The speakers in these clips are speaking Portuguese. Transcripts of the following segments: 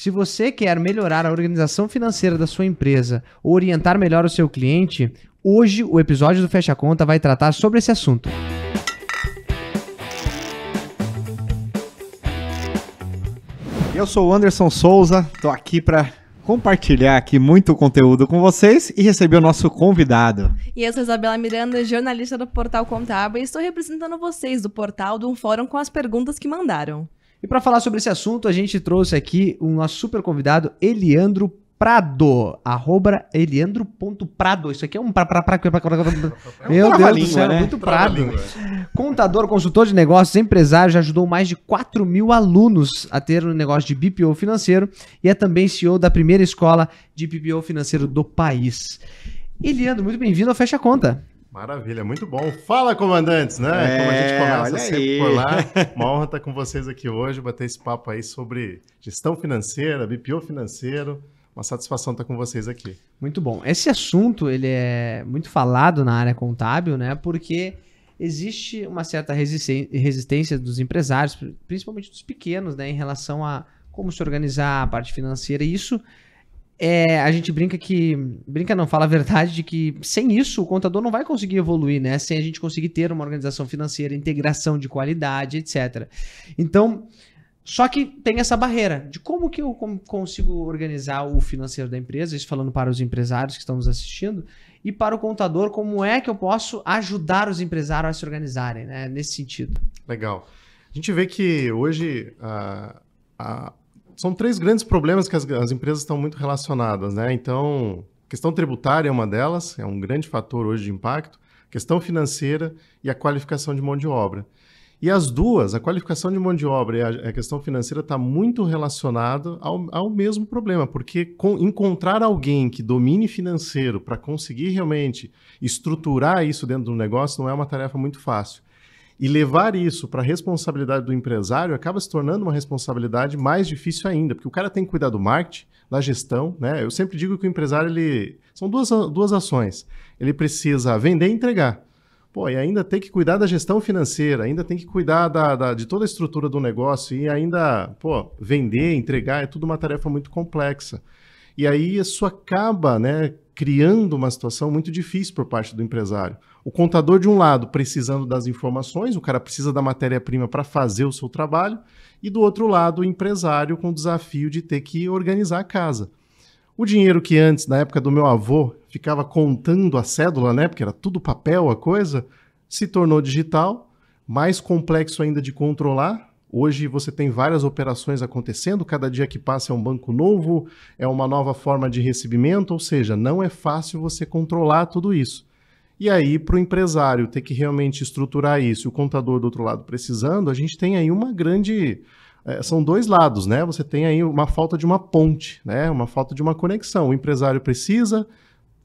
Se você quer melhorar a organização financeira da sua empresa ou orientar melhor o seu cliente, hoje o episódio do Fecha Conta vai tratar sobre esse assunto. Eu sou o Anderson Souza, estou aqui para compartilhar aqui muito conteúdo com vocês e receber o nosso convidado. E eu sou Isabela Miranda, jornalista do Portal Contábil, e estou representando vocês do portal de um fórum com as perguntas que mandaram. E para falar sobre esse assunto, a gente trouxe aqui um nosso super convidado, Eliandro Prado, arroba eliandro.prado. Isso aqui é um pra, pra, pra, pra, pra, pra, pra. Meu Deus do céu, né? muito prado. Contador, consultor de negócios, empresário, já ajudou mais de 4 mil alunos a ter um negócio de BPO financeiro e é também CEO da primeira escola de BPO financeiro do país. Eliandro, muito bem-vindo ao Fecha Conta. Maravilha, muito bom. Fala, comandantes, né? É, Como a gente é, começa sempre aí. por lá. Uma honra estar com vocês aqui hoje, bater esse papo aí sobre gestão financeira, BPO financeiro. Uma satisfação estar com vocês aqui. Muito bom. Esse assunto, ele é muito falado na área contábil, né? Porque existe uma certa resistência dos empresários, principalmente dos pequenos, né? Em relação a como se organizar a parte financeira. E isso é, a gente brinca que. Brinca não, fala a verdade de que sem isso o contador não vai conseguir evoluir, né? Sem a gente conseguir ter uma organização financeira, integração de qualidade, etc. Então, só que tem essa barreira de como que eu consigo organizar o financeiro da empresa, isso falando para os empresários que estão nos assistindo, e para o contador, como é que eu posso ajudar os empresários a se organizarem, né? Nesse sentido. Legal. A gente vê que hoje. Uh, a são três grandes problemas que as, as empresas estão muito relacionadas, né? Então, questão tributária é uma delas, é um grande fator hoje de impacto, questão financeira e a qualificação de mão de obra. E as duas, a qualificação de mão de obra e a, a questão financeira, está muito relacionado ao, ao, mesmo problema, porque com, encontrar alguém que domine financeiro para conseguir realmente estruturar isso dentro do negócio não é uma tarefa muito fácil. E levar isso para a responsabilidade do empresário acaba se tornando uma responsabilidade mais difícil ainda, porque o cara tem que cuidar do marketing, da gestão, né? Eu sempre digo que o empresário ele são duas, duas ações. Ele precisa vender e entregar. Pô, e ainda tem que cuidar da gestão financeira, ainda tem que cuidar da, da, de toda a estrutura do negócio e ainda, pô, vender, entregar é tudo uma tarefa muito complexa. E aí isso acaba, né, criando uma situação muito difícil por parte do empresário o contador, de um lado, precisando das informações, o cara precisa da matéria-prima para fazer o seu trabalho, e do outro lado, o empresário com o desafio de ter que organizar a casa. O dinheiro que antes, na época do meu avô, ficava contando a cédula, né? Porque era tudo papel a coisa, se tornou digital, mais complexo ainda de controlar. Hoje você tem várias operações acontecendo, cada dia que passa é um banco novo, é uma nova forma de recebimento, ou seja, não é fácil você controlar tudo isso. E aí, para o empresário ter que realmente estruturar isso, o contador do outro lado precisando, a gente tem aí uma grande. É, são dois lados, né? Você tem aí uma falta de uma ponte, né? Uma falta de uma conexão. O empresário precisa,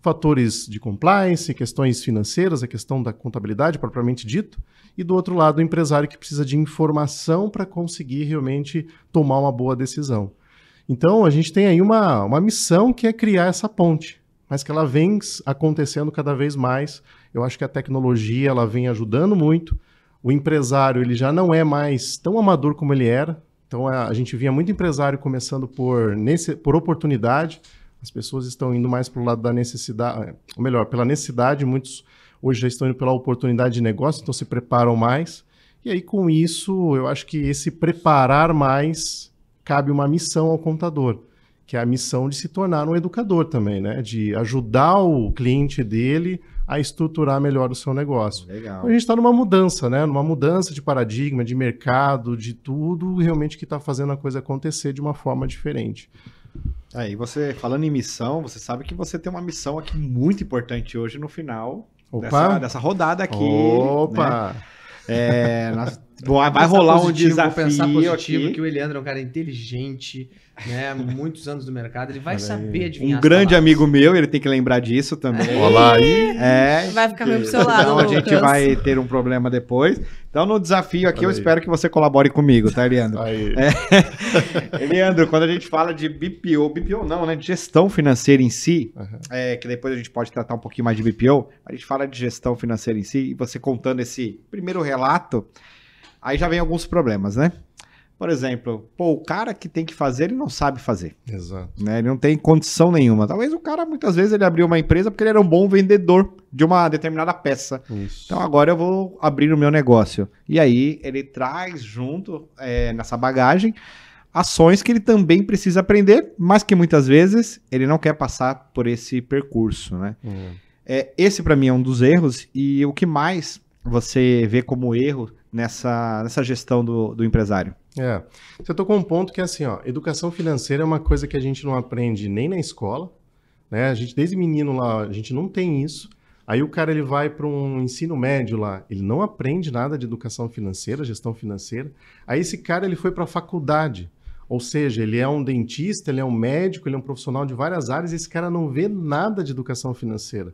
fatores de compliance, questões financeiras, a questão da contabilidade propriamente dito, e do outro lado, o empresário que precisa de informação para conseguir realmente tomar uma boa decisão. Então, a gente tem aí uma, uma missão que é criar essa ponte mas que ela vem acontecendo cada vez mais. Eu acho que a tecnologia ela vem ajudando muito. O empresário ele já não é mais tão amador como ele era. Então a, gente via muito empresário começando por, nesse, por oportunidade. As pessoas estão indo mais para o lado da necessidade, eh, ou melhor, pela necessidade. Muitos hoje já estão indo pela oportunidade de negócio, então se preparam mais. E aí, com isso, eu acho que esse preparar mais cabe uma missão ao contador que é a missão de se tornar um educador também, né? De ajudar o cliente dele a estruturar melhor o seu negócio. Legal. Então, a gente está numa mudança, né? Numa mudança de paradigma, de mercado, de tudo realmente que está fazendo a coisa acontecer de uma forma diferente. Aí é, você falando em missão, você sabe que você tem uma missão aqui muito importante hoje no final dessa, dessa, rodada aqui. Opa! Né? É, nós, vai, rolar positivo, um desafio. pensar positivo aqui. que o Eliandro é um cara inteligente, né, muitos anos do mercado, ele vai Olha saber aí. adivinhar. Um grande amigo meu, ele tem que lembrar disso também. É. Olá aí. É. Vai ficar meio pro seu lado. Então a gente vai ter um problema depois. Então, no desafio aqui, Olha eu aí. espero que você colabore comigo, tá, Leandro? Aí. É. Leandro, quando a gente fala de BPO, BPO não, né? De gestão financeira em si, uhum. é, que depois a gente pode tratar um pouquinho mais de BPO, a gente fala de gestão financeira em si, e você contando esse primeiro relato, aí já vem alguns problemas, né? Por exemplo, pô, o cara que tem que fazer, ele não sabe fazer. Exato. Né? Ele não tem condição nenhuma. Talvez o cara, muitas vezes, ele abriu uma empresa porque ele era um bom vendedor de uma determinada peça. Isso. Então agora eu vou abrir o meu negócio. E aí ele traz junto é, nessa bagagem ações que ele também precisa aprender, mas que muitas vezes ele não quer passar por esse percurso. Né? Uhum. É, esse, para mim, é um dos erros. E o que mais você vê como erro nessa, nessa gestão do, do empresário? É. Você tocou um ponto que é assim, ó, educação financeira é uma coisa que a gente não aprende nem na escola, né? A gente desde menino lá, a gente não tem isso. Aí o cara ele vai para um ensino médio lá, ele não aprende nada de educação financeira, gestão financeira. Aí esse cara ele foi para a faculdade, ou seja, ele é um dentista, ele é um médico, ele é um profissional de várias áreas. E esse cara não vê nada de educação financeira.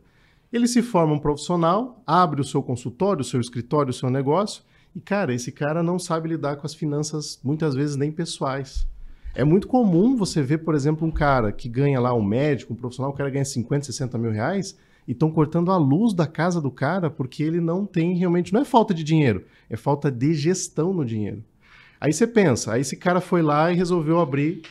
Ele se forma um profissional, abre o seu consultório, o seu escritório, o seu negócio e, cara, esse cara não sabe lidar com as finanças, muitas vezes nem pessoais. É muito comum você ver, por exemplo, um cara que ganha lá, um médico, um profissional, o cara ganha 50, 60 mil reais e estão cortando a luz da casa do cara porque ele não tem realmente. Não é falta de dinheiro, é falta de gestão no dinheiro. Aí você pensa, aí esse cara foi lá e resolveu abrir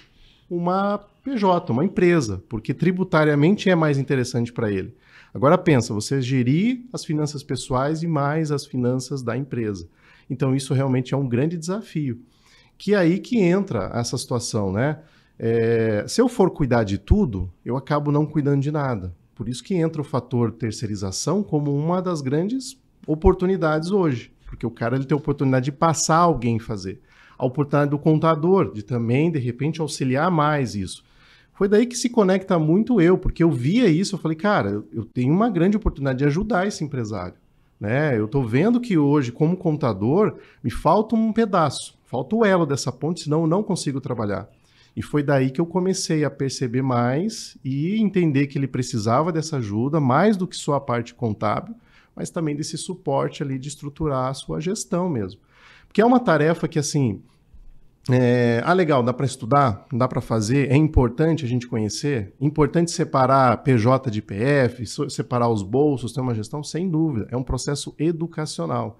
uma PJ, uma empresa, porque tributariamente é mais interessante para ele. Agora pensa, você gerir as finanças pessoais e mais as finanças da empresa. Então, isso realmente é um grande desafio. Que é aí que entra essa situação, né? É, se eu for cuidar de tudo, eu acabo não cuidando de nada. Por isso que entra o fator terceirização como uma das grandes oportunidades hoje. Porque o cara ele tem a oportunidade de passar alguém fazer. A oportunidade do contador, de também, de repente, auxiliar mais isso. Foi daí que se conecta muito eu, porque eu via isso, eu falei, cara, eu tenho uma grande oportunidade de ajudar esse empresário. Né? Eu estou vendo que hoje, como contador, me falta um pedaço, falta o elo dessa ponte, senão eu não consigo trabalhar. E foi daí que eu comecei a perceber mais e entender que ele precisava dessa ajuda, mais do que só a parte contábil, mas também desse suporte ali de estruturar a sua gestão mesmo. Porque é uma tarefa que, assim, é, ah, legal, dá para estudar, dá para fazer, é importante a gente conhecer, importante separar PJ de PF, separar os bolsos, ter uma gestão, sem dúvida, é um processo educacional.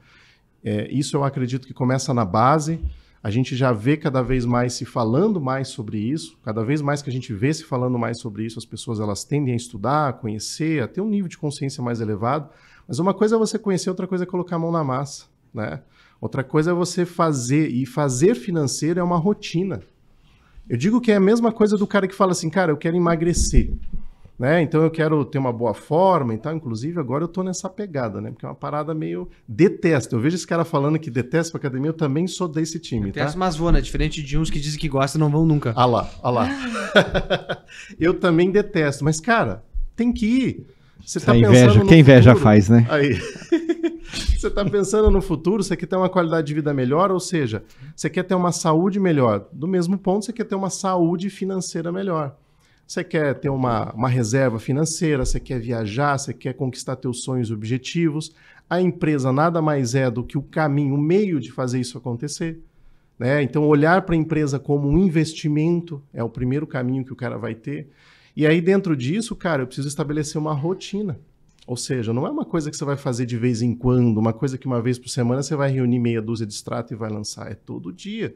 É, isso eu acredito que começa na base, a gente já vê cada vez mais se falando mais sobre isso, cada vez mais que a gente vê se falando mais sobre isso, as pessoas elas tendem a estudar, a conhecer, a ter um nível de consciência mais elevado, mas uma coisa é você conhecer, outra coisa é colocar a mão na massa né? Outra coisa é você fazer, e fazer financeiro é uma rotina. Eu digo que é a mesma coisa do cara que fala assim, cara, eu quero emagrecer, né? Então eu quero ter uma boa forma e tal. Inclusive, agora eu tô nessa pegada, né? Porque é uma parada meio. Detesto. Eu vejo esse cara falando que detesta a academia, eu também sou desse time. Tá? Detesto, tá? mas vou, né? Diferente de uns que dizem que gostam e não vão nunca. Ah lá, ah lá. eu também detesto. Mas, cara, tem que ir. Você tá, tá inveja, pensando. Quem inveja futuro. faz, né? Aí. você está pensando no futuro, você quer ter uma qualidade de vida melhor, ou seja, você quer ter uma saúde melhor. Do mesmo ponto, você quer ter uma saúde financeira melhor. Você quer ter uma, uma reserva financeira, você quer viajar, você quer conquistar teus sonhos e objetivos. A empresa nada mais é do que o caminho, o meio de fazer isso acontecer. Né? Então, olhar para a empresa como um investimento é o primeiro caminho que o cara vai ter. E aí, dentro disso, cara, eu preciso estabelecer uma rotina. Ou seja, não é uma coisa que você vai fazer de vez em quando, uma coisa que uma vez por semana você vai reunir meia dúzia de extrato e vai lançar. É todo dia.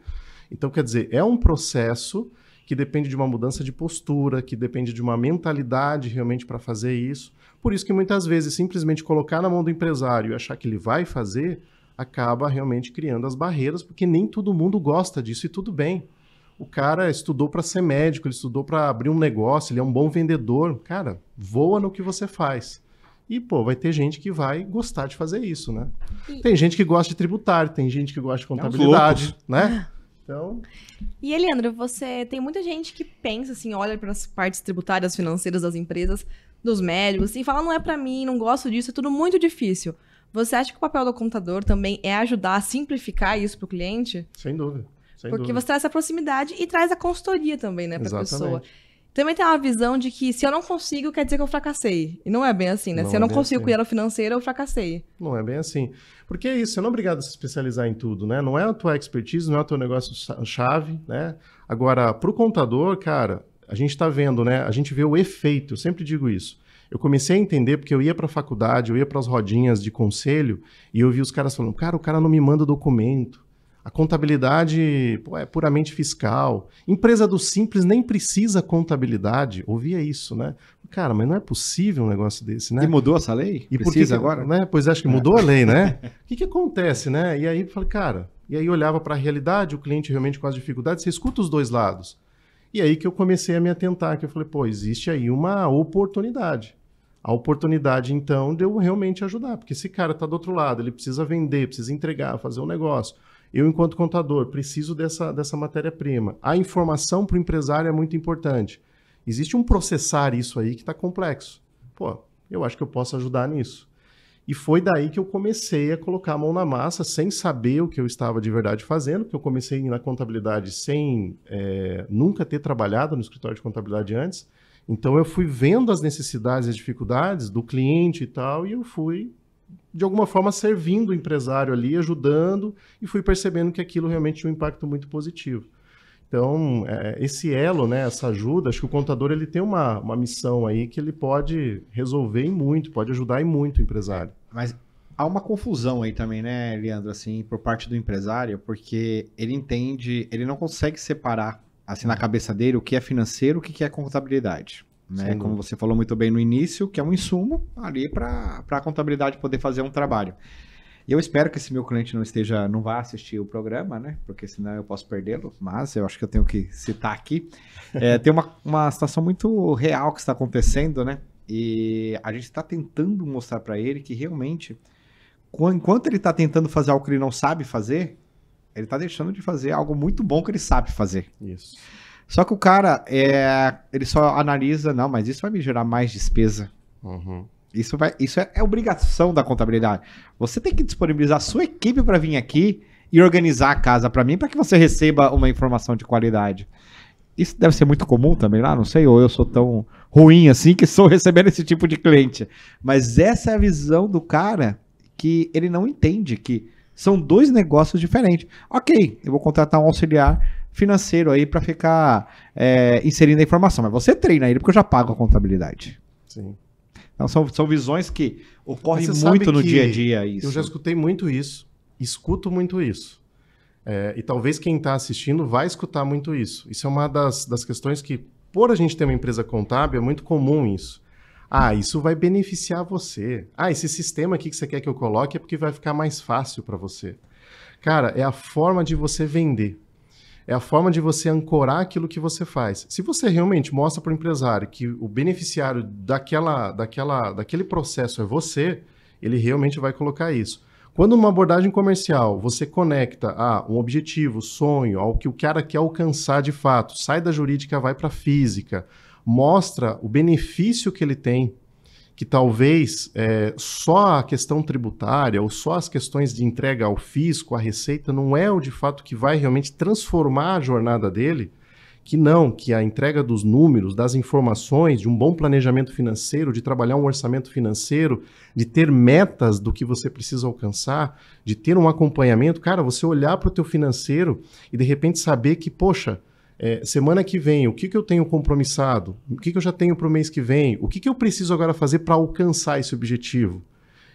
Então, quer dizer, é um processo que depende de uma mudança de postura, que depende de uma mentalidade realmente para fazer isso. Por isso que muitas vezes simplesmente colocar na mão do empresário e achar que ele vai fazer acaba realmente criando as barreiras, porque nem todo mundo gosta disso e tudo bem. O cara estudou para ser médico, ele estudou para abrir um negócio, ele é um bom vendedor. Cara, voa no que você faz. E, pô, vai ter gente que vai gostar de fazer isso, né? E... Tem gente que gosta de tributário, tem gente que gosta de é contabilidade, é né? Ah. Então... E, Eliandro, você tem muita gente que pensa, assim, olha para as partes tributárias, financeiras das empresas, dos médicos, e fala, não é para mim, não gosto disso, é tudo muito difícil. Você acha que o papel do contador também é ajudar a simplificar isso para o cliente? Sem dúvida. Sem Porque dúvida. você traz essa proximidade e traz a consultoria também, né, para a pessoa também tem uma visão de que se eu não consigo, quer dizer que eu fracassei. E não é bem assim, né? Não se eu é não é consigo assim. cuidar do financeiro, eu fracassei. Não é bem assim. Porque é isso, você não é obrigado a se especializar em tudo, né? Não é a tua expertise, não é o teu negócio-chave, né? Agora, para o contador, cara, a gente está vendo, né? A gente vê o efeito, eu sempre digo isso. Eu comecei a entender porque eu ia para a faculdade, eu ia para as rodinhas de conselho e eu vi os caras falando, cara, o cara não me manda documento a contabilidade pô, é puramente fiscal. Empresa do simples nem precisa contabilidade. Ouvia é isso, né? Cara, mas não é possível um negócio desse, né? E mudou essa lei? E precisa por que, agora? Né? Pois acho que mudou a é. lei, né? O que, que acontece, né? E aí falei, cara, e aí olhava para a realidade, o cliente realmente com as dificuldades, você escuta os dois lados. E aí que eu comecei a me atentar, que eu falei, pô, existe aí uma oportunidade. A oportunidade, então, de eu realmente ajudar, porque esse cara está do outro lado, ele precisa vender, precisa entregar, fazer um negócio eu, enquanto contador, preciso dessa, dessa matéria-prima. A informação para o empresário é muito importante. Existe um processar isso aí que está complexo. Pô, eu acho que eu posso ajudar nisso. E foi daí que eu comecei a colocar a mão na massa, sem saber o que eu estava de verdade fazendo, porque eu comecei na contabilidade sem é, nunca ter trabalhado no escritório de contabilidade antes. Então eu fui vendo as necessidades, as dificuldades do cliente e tal, e eu fui de alguma forma servindo o empresário ali, ajudando, e fui percebendo que aquilo realmente tinha um impacto muito positivo. Então, é, esse elo, né, essa ajuda, acho que o contador ele tem uma, uma missão aí que ele pode resolver e muito, pode ajudar e muito o empresário. Mas há uma confusão aí também, né, Leandro, assim, por parte do empresário, porque ele entende, ele não consegue separar, assim, na cabeça dele, o que é financeiro e o que é contabilidade. Né? Como você falou muito bem no início, que é um insumo ali para a contabilidade poder fazer um trabalho. E eu espero que esse meu cliente não esteja, não vá assistir o programa, né? Porque senão eu posso perdê-lo, mas eu acho que eu tenho que citar aqui. É, tem uma, uma situação muito real que está acontecendo, né? E a gente está tentando mostrar para ele que realmente, enquanto ele está tentando fazer algo que ele não sabe fazer, ele está deixando de fazer algo muito bom que ele sabe fazer. Isso. Só que o cara, é, ele só analisa, não, mas isso vai me gerar mais despesa. Uhum. Isso, vai, isso é, é, obrigação da contabilidade. Você tem que disponibilizar a sua equipe para vir aqui e organizar a casa para mim, para que você receba uma informação de qualidade. Isso deve ser muito comum também lá, não sei, ou eu sou tão ruim assim que sou recebendo esse tipo de cliente. Mas essa é a visão do cara que ele não entende que são dois negócios diferentes. Ok, eu vou contratar um auxiliar financeiro aí para ficar é, inserindo a informação. Mas você treina ele porque eu já pago a contabilidade. Sim. Então são, são visões que ocorrem muito no dia a dia. Isso. Eu já escutei muito isso, escuto muito isso. É, e talvez quem está assistindo vai escutar muito isso. Isso é uma das, das questões que, por a gente ter uma empresa contábil, é muito comum isso. Ah, isso vai beneficiar você. Ah, esse sistema aqui que você quer que eu coloque é porque vai ficar mais fácil para você. Cara, é a forma de você vender é a forma de você ancorar aquilo que você faz. Se você realmente mostra para o empresário que o beneficiário daquela, daquela, daquele processo é você, ele realmente vai colocar isso. Quando numa abordagem comercial você conecta a um objetivo, sonho, ao que o cara quer alcançar de fato, sai da jurídica, vai para a física, mostra o benefício que ele tem que talvez é, só a questão tributária ou só as questões de entrega ao fisco, à receita, não é o de fato que vai realmente transformar a jornada dele, que não, que a entrega dos números, das informações, de um bom planejamento financeiro, de trabalhar um orçamento financeiro, de ter metas do que você precisa alcançar, de ter um acompanhamento, cara, você olhar para o teu financeiro e de repente saber que, poxa, é, semana que vem, o que, que eu tenho compromissado? O que, que eu já tenho para o mês que vem? O que, que eu preciso agora fazer para alcançar esse objetivo?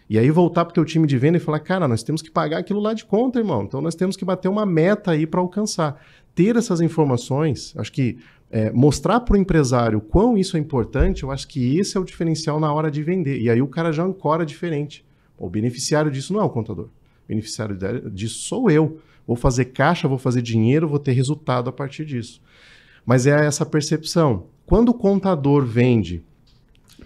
E aí voltar para o teu time de venda e falar, cara, nós temos que pagar aquilo lá de conta, irmão. Então nós temos que bater uma meta aí para alcançar. Ter essas informações, acho que é, mostrar para o empresário quão isso é importante, eu acho que esse é o diferencial na hora de vender. E aí o cara já ancora diferente. O beneficiário disso não é o contador. O beneficiário disso sou eu vou fazer caixa, vou fazer dinheiro, vou ter resultado a partir disso. Mas é essa percepção. Quando o contador vende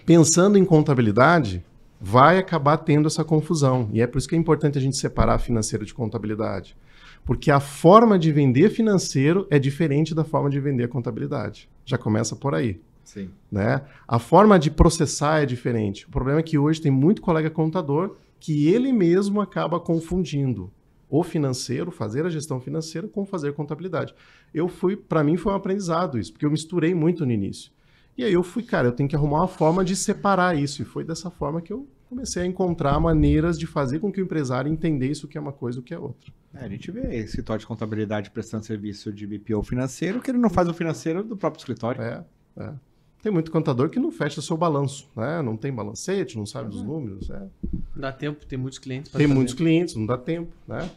pensando em contabilidade, vai acabar tendo essa confusão. E é por isso que é importante a gente separar financeiro de contabilidade. Porque a forma de vender financeiro é diferente da forma de vender contabilidade. Já começa por aí. Sim. Né? A forma de processar é diferente. O problema é que hoje tem muito colega contador que ele mesmo acaba confundindo o financeiro, fazer a gestão financeira com fazer contabilidade. Eu fui, para mim foi um aprendizado isso, porque eu misturei muito no início. E aí eu fui, cara, eu tenho que arrumar uma forma de separar isso. E foi dessa forma que eu comecei a encontrar maneiras de fazer com que o empresário entendesse o que é uma coisa e o que é outra. É, a gente vê esse escritório de contabilidade prestando serviço de BPO financeiro, que ele não faz o financeiro do próprio escritório. É, é. Tem muito contador que não fecha seu balanço, né? Não tem balancete, não sabe é. dos números. É. Não dá tempo, tem muitos clientes. Tem fazer. muitos clientes, não dá tempo, né?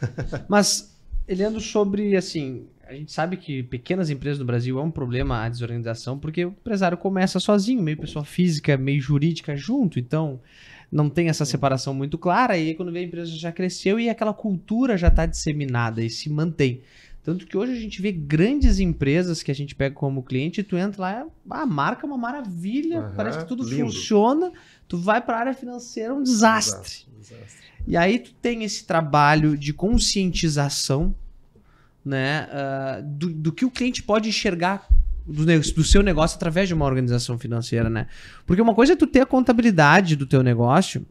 Mas, Eliando, sobre assim, a gente sabe que pequenas empresas no Brasil é um problema a desorganização, porque o empresário começa sozinho, meio pessoa física, meio jurídica junto, então não tem essa separação muito clara, e aí quando vê a empresa já cresceu e aquela cultura já está disseminada e se mantém. Tanto que hoje a gente vê grandes empresas que a gente pega como cliente, e tu entra lá, é, a marca é uma maravilha, uhum, parece que tudo lindo. funciona, tu vai para a área financeira, é um desastre. Um desastre, desastre. E aí tu tem esse trabalho de conscientização né, uh, do, do que o cliente pode enxergar do, do, seu negócio através de uma organização financeira, né? Porque uma coisa é tu ter a contabilidade do teu negócio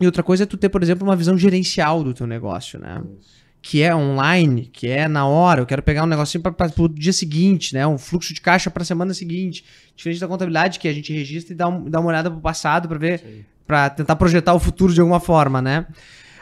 e outra coisa é tu ter, por exemplo, uma visão gerencial do teu negócio, né? Isso que é online, que é na hora, eu quero pegar um negocinho para o dia seguinte, né? Um fluxo de caixa para a semana seguinte. Diferente da contabilidade que a gente registra e dá, um, dá uma olhada para o passado para ver, para tentar projetar o futuro de alguma forma, né?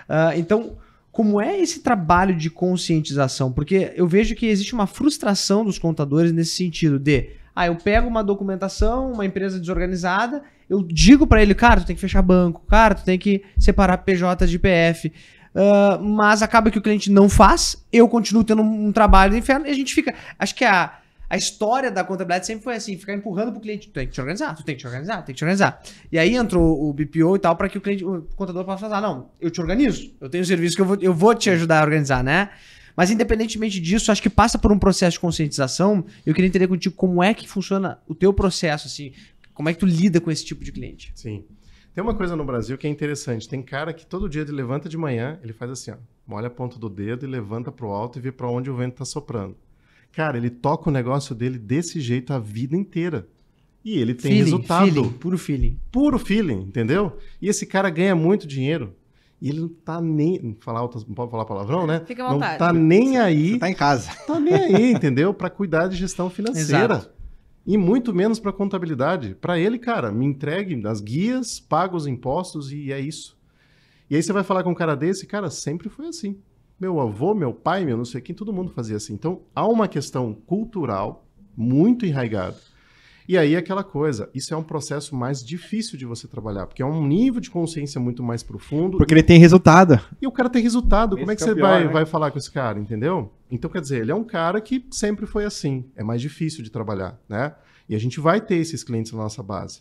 Uh, então, como é esse trabalho de conscientização? Porque eu vejo que existe uma frustração dos contadores nesse sentido de, ah, eu pego uma documentação, uma empresa desorganizada, eu digo para ele, cara, tu tem que fechar banco, cara, tu tem que separar PJ de PF. Ah, mas acaba que o cliente não faz, eu continuo tendo um, um trabalho do inferno e a gente fica. Acho que a, a história da contabilidade sempre foi assim, ficar empurrando pro cliente, tu tem que te organizar, tu tem que te organizar, tem que te organizar. E aí entrou o BPO e tal para que o cliente, o contador possa falar, não, eu te organizo, eu tenho um serviço que eu vou, eu vou te ajudar a organizar, né? Mas independentemente disso, acho que passa por um processo de conscientização. Eu queria entender contigo como é que funciona o teu processo, assim, como é que tu lida com esse tipo de cliente? Sim. Tem uma coisa no Brasil que é interessante. Tem cara que todo dia ele levanta de manhã, ele faz assim, ó, molha a ponta do dedo e levanta pro alto e vê para onde o vento está soprando. Cara, ele toca o negócio dele desse jeito a vida inteira. E ele tem feeling, resultado. Feeling, puro feeling. Puro feeling, entendeu? E esse cara ganha muito dinheiro. E ele não tá nem. Falar não pode falar palavrão, né? Fica à vontade. Não tá nem aí. Você tá em casa. Tá nem aí, entendeu? Para cuidar de gestão financeira. Exato e muito menos para contabilidade. Para ele, cara, me entregue as guias, paga os impostos e é isso. E aí você vai falar com um cara desse, cara, sempre foi assim. Meu avô, meu pai, meu não sei quem, todo mundo fazia assim. Então há uma questão cultural muito enraigada. E aí aquela coisa, isso é um processo mais difícil de você trabalhar, porque é um nível de consciência muito mais profundo. Porque ele tem resultado. E o cara tem resultado. Esse Como é que é você vai, né? vai falar com esse cara, entendeu? Então, quer dizer, ele é um cara que sempre foi assim. É mais difícil de trabalhar, né? E a gente vai ter esses clientes na nossa base.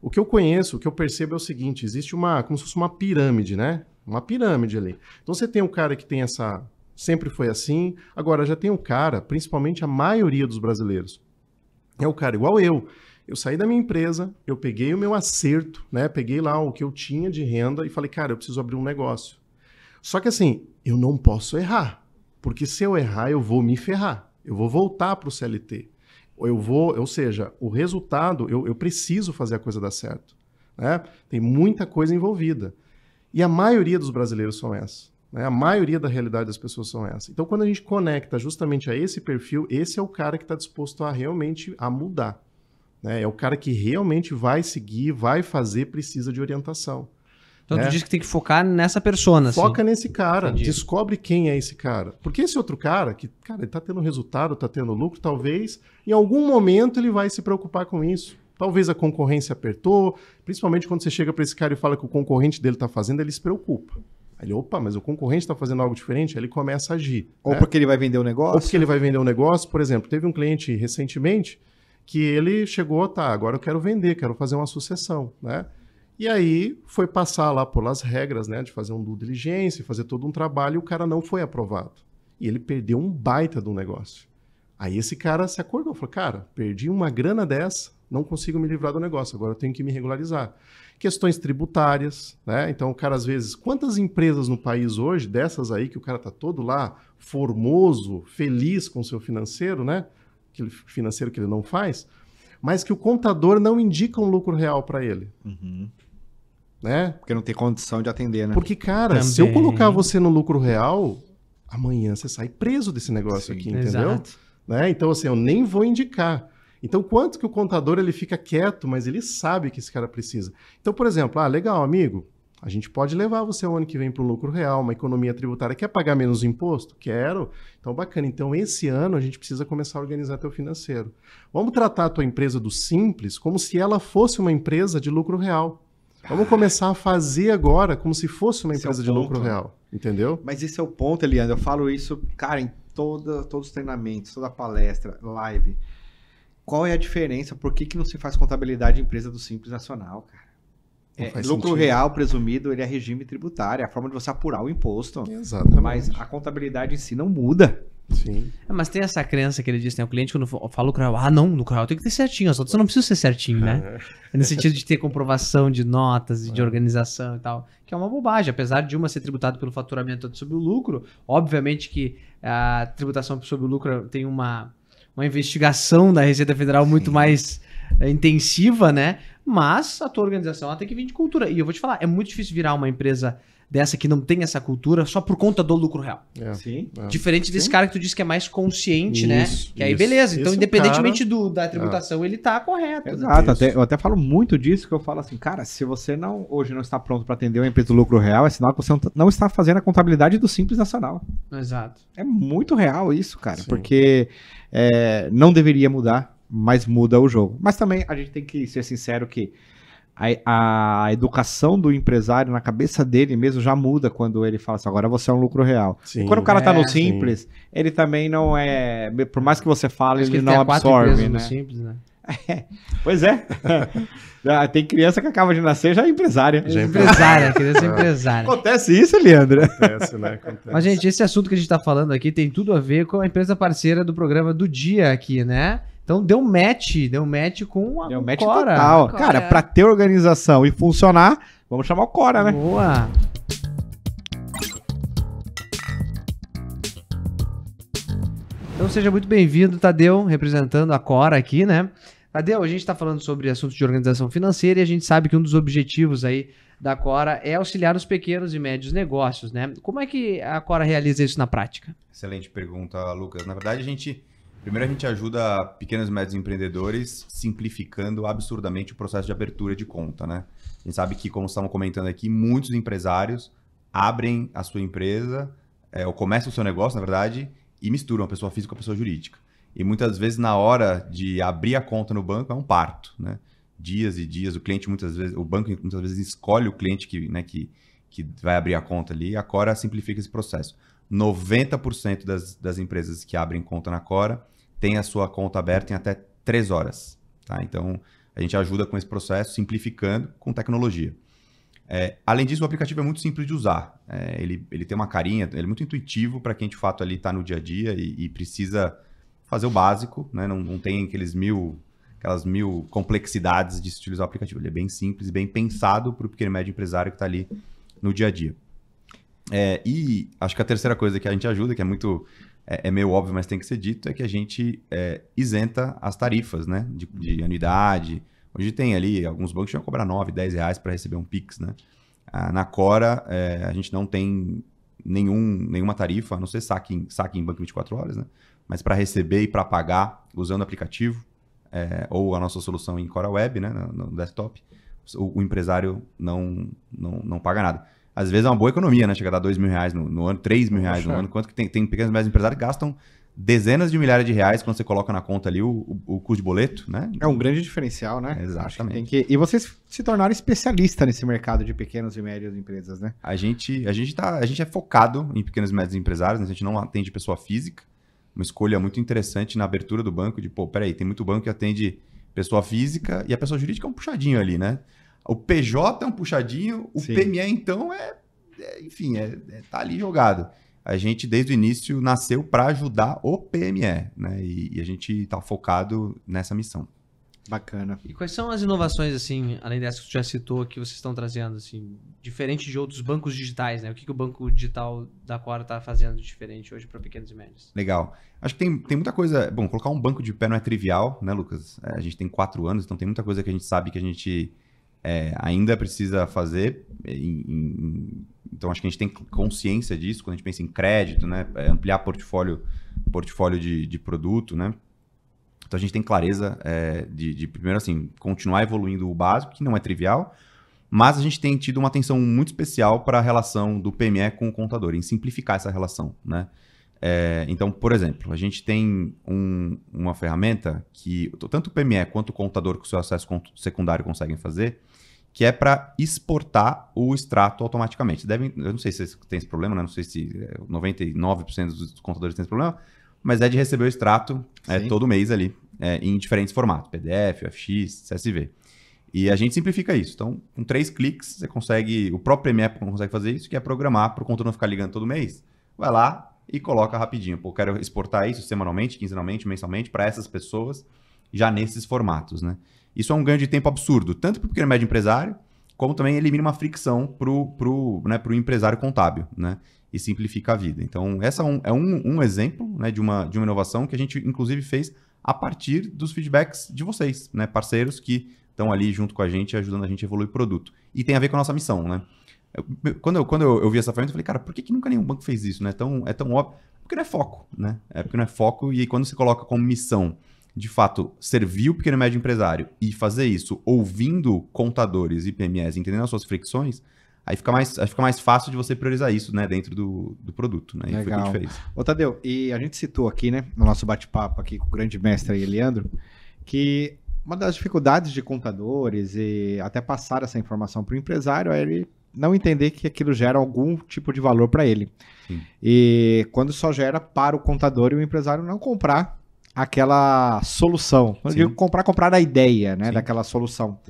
O que eu conheço, o que eu percebo é o seguinte: existe uma, como se fosse uma pirâmide, né? Uma pirâmide ali. Então você tem um cara que tem essa. Sempre foi assim. Agora, já tem um cara, principalmente a maioria dos brasileiros. É o cara igual eu. Eu saí da minha empresa, eu peguei o meu acerto, né? Peguei lá o que eu tinha de renda e falei, cara, eu preciso abrir um negócio. Só que assim, eu não posso errar. Porque se eu errar, eu vou me ferrar. Eu vou voltar para o CLT eu vou, ou seja, o resultado, eu, eu preciso fazer a coisa dar certo. Né? Tem muita coisa envolvida. E a maioria dos brasileiros são essa. Né? A maioria da realidade das pessoas são essa. Então, quando a gente conecta justamente a esse perfil, esse é o cara que está disposto a realmente a mudar. Né? É o cara que realmente vai seguir, vai fazer, precisa de orientação. Então né? tu diz que tem que focar nessa persona. Assim. Foca assim. nesse cara, Entendi. descobre quem é esse cara. Porque esse outro cara, que, cara, ele tá tendo resultado, tá tendo lucro, talvez em algum momento ele vai se preocupar com isso. Talvez a concorrência apertou, principalmente quando você chega para esse cara e fala que o concorrente dele tá fazendo, ele se preocupa. Aí ele, opa, mas o concorrente está fazendo algo diferente, aí ele começa a agir. Ou né? porque ele vai vender o um negócio. Ou porque ele vai vender o um negócio. Por exemplo, teve um cliente recentemente que ele chegou, tá, agora eu quero vender, quero fazer uma sucessão, né? E aí foi passar lá pelas regras, né, de fazer um due diligence, fazer todo um trabalho, e o cara não foi aprovado. E ele perdeu um baita do negócio. Aí esse cara se acordou, falou: "Cara, perdi uma grana dessa, não consigo me livrar do negócio, agora eu tenho que me regularizar". Questões tributárias, né? Então, o cara às vezes, quantas empresas no país hoje dessas aí que o cara tá todo lá formoso, feliz com o seu financeiro, né? Aquele financeiro que ele não faz, mas que o contador não indica um lucro real para ele. Uhum né? Porque não tem condição de atender, né? Porque, cara, Também. se eu colocar você no lucro real, amanhã você sai preso desse negócio Sim, aqui, entendeu? Exato. Né? Então, assim, eu nem vou indicar. Então, quanto que o contador ele fica quieto, mas ele sabe que esse cara precisa. Então, por exemplo, ah, legal, amigo, a gente pode levar você o ano que vem para o lucro real, uma economia tributária. Quer pagar menos imposto? Quero. Então, bacana. Então, esse ano a gente precisa começar a organizar teu financeiro. Vamos tratar a tua empresa do simples como se ela fosse uma empresa de lucro real. Vamos começar a fazer agora como se fosse uma é empresa é de lucro real, entendeu? Mas esse é o ponto, Eliandro. Eu falo isso, cara, em toda, todos os treinamentos, toda palestra, live. Qual é a diferença? Por que, que não se faz contabilidade de empresa do Simples Nacional, cara? É, lucro sentido. real presumido, ele é regime tributário, é a forma de você apurar o imposto. Exatamente. Mas a contabilidade em si não muda. Sim. É, mas tem essa crença que ele diz, tem né? O cliente quando fala o Crowd, ah, não, no Crowd tem que ter certinho, só você não precisa ser certinho, né? no sentido de ter comprovação de notas e de organização e tal, que é uma bobagem. Apesar de uma ser tributada pelo faturamento sobre o lucro, obviamente que a tributação sobre o lucro tem uma, uma investigação da Receita Federal Sim. muito mais eh, intensiva, né? Mas a tua organização ela tem que vir de cultura. E eu vou te falar, é muito difícil virar uma empresa dessa que não tem essa cultura só por conta do lucro real. É. Sim. É. Diferente desse Sim. cara que tu disse que é mais consciente, né? isso, né? Que aí, isso. beleza. Então, Esse é independentemente cara... do, da tributação, é. ele tá correto. Né? Exato. Até, eu até falo muito disso, que eu falo assim, cara, se você não hoje não está pronto para atender uma empresa do lucro real, é sinal que você tá, não está fazendo a contabilidade do Simples Nacional. Exato. É muito real isso, cara, Sim. porque eh, não deveria mudar, mas muda o jogo. Mas também a gente tem que ser sincero que a, a, educação do empresário na cabeça dele mesmo já muda quando ele fala assim, agora você é um lucro real. Sim, quando o cara está no é, simples, sim. ele também não é. Por mais que você fale, ele, não absorve. Né? Simples, né? É. Pois é. Ah, tem criança que acaba de nascer já é empresária. Já é empresária, criança é, é empresária. Acontece isso, Leandro? Acontece, né? Acontece. Mas, gente, esse assunto que a gente está falando aqui tem tudo a ver com a empresa parceira do programa do dia aqui, né? Então deu match, deu match com a deu match Cora. Total. Cora. Cara, para ter organização e funcionar, vamos chamar o Cora, né? Boa. Então seja muito bem-vindo, Tadeu, representando a Cora aqui, né? Tadeu, a gente está falando sobre assuntos de organização financeira e a gente sabe que um dos objetivos aí da Cora é auxiliar os pequenos e médios negócios, né? Como é que a Cora realiza isso na prática? Excelente pergunta, Lucas. Na verdade, a gente Primeiro, a gente ajuda pequenos e médios empreendedores simplificando absurdamente o processo de abertura de conta, né? A gente sabe que, como estamos comentando aqui, muitos empresários abrem a sua empresa, é, ou começam o seu negócio, na verdade, e misturam a pessoa física com a pessoa jurídica. E muitas vezes, na hora de abrir a conta no banco, é um parto, né? Dias e dias, o cliente muitas vezes, o banco muitas vezes escolhe o cliente que, né, que, que vai abrir a conta ali, e a Cora simplifica esse processo. 90% das, das empresas que abrem conta na Cora têm a sua conta aberta em até 3 horas. Tá? Então, a gente ajuda com esse processo, simplificando com tecnologia. É, além disso, o aplicativo é muito simples de usar. É, ele, ele tem uma carinha, ele é muito intuitivo para quem de fato ali está no dia a dia e, e, precisa fazer o básico, né? não, não tem aqueles mil, aquelas mil complexidades de se utilizar o aplicativo. Ele é bem simples, bem pensado para o pequeno e médio empresário que está ali no dia a dia. É, e acho que a terceira coisa que a gente ajuda, que é muito é, é meio óbvio, mas tem que ser dito, é que a gente é, isenta as tarifas, né? De, de, anuidade. Hoje tem ali alguns bancos que vão cobrar 9, 10 reais para receber um Pix, né? Ah, na Cora, é, a gente não tem nenhum, nenhuma tarifa, a não ser saque em, saque em banco 24 horas, né? Mas para receber e para pagar usando o aplicativo é, ou a nossa solução em Cora Web, né? No, no desktop, o, o empresário não, não, não paga nada às vezes é uma boa economia, né? Chegar a dar 2 mil reais no, no ano, 3 mil reais Poxa. no ano. Quanto que tem, tem pequenos e médios empresários que gastam dezenas de milhares de reais quando você coloca na conta ali o, o, o custo de boleto, né? É um grande diferencial, né? Exatamente. Que que... E vocês se tornaram especialista nesse mercado de pequenas e médias empresas, né? A gente, a gente, tá, a gente é focado em pequenos e médios empresários, né? a gente não atende pessoa física. Uma escolha muito interessante na abertura do banco de, pô, peraí, tem muito banco que atende pessoa física e a pessoa jurídica é um puxadinho ali, né? O PJ é um puxadinho, o Sim. PME, então, é, é enfim, é, é, tá ali jogado. A gente, desde o início, nasceu para ajudar o PME, né? E, e a gente está focado nessa missão. Bacana. E quais são as inovações, assim, além dessa que você já citou, que vocês estão trazendo, assim, diferente de outros bancos digitais, né? O que, que o banco digital da Quora está fazendo de diferente hoje para pequenos e médios? Legal. Acho que tem, tem muita coisa. Bom, colocar um banco de pé não é trivial, né, Lucas? É, a gente tem quatro anos, então tem muita coisa que a gente sabe que a gente é, ainda precisa fazer. Em, em, então acho que a gente tem consciência disso quando a gente pensa em crédito, né? É, ampliar portfólio, portfólio de, de produto, né? Então a gente tem clareza é, de, de, primeiro assim continuar evoluindo o básico, que não é trivial, mas a gente tem tido uma atenção muito especial para a relação do PME com o contador, em simplificar essa relação, né? É, então, por exemplo, a gente tem um, uma ferramenta que tanto o PME quanto o contador com seu acesso secundário conseguem fazer, que é para exportar o extrato automaticamente. Devem, eu não sei se vocês têm esse problema, né? não sei se 99% é, dos contadores têm esse problema, mas é de receber o extrato é, todo mês ali, é, em diferentes formatos, PDF, UFX, CSV. E a gente simplifica isso. Então, com três cliques, você consegue, o próprio MEP consegue fazer isso, que é programar para o conta não ficar ligando todo mês. Vai lá e coloca rapidinho. Pô, quero exportar isso semanalmente, quinzenalmente, mensalmente para essas pessoas, já nesses formatos, né? Isso é um ganho de tempo absurdo, tanto para o pequeno e médio empresário, como também elimina uma fricção para o pro, né, pro empresário contábil, né? E simplifica a vida. Então, essa é um, é um, um exemplo né, de, uma, de uma inovação que a gente, inclusive, fez a partir dos feedbacks de vocês, né? Parceiros que estão ali junto com a gente, ajudando a gente a evoluir o produto. E tem a ver com a nossa missão, né? Eu, quando eu, quando eu, eu, vi essa ferramenta, eu falei, cara, por que, que nunca nenhum banco fez isso? Né? É, tão, é tão óbvio. Porque não é foco, né? É porque não é foco. E quando você coloca como missão de fato, servir o pequeno e médio empresário e fazer isso ouvindo contadores e PMEs, entendendo as suas fricções, aí fica mais, aí fica mais fácil de você priorizar isso né, dentro do, do produto. Né? Legal. E foi o que a gente fez. Ô, Tadeu, e a gente citou aqui, né, no nosso bate-papo aqui com o grande mestre aí, Leandro, que uma das dificuldades de contadores e até passar essa informação para o empresário é ele não entender que aquilo gera algum tipo de valor para ele. Sim. E quando só gera para o contador e o empresário não comprar aquela solução. Quando eu digo comprar, comprar a ideia né, daquela solução.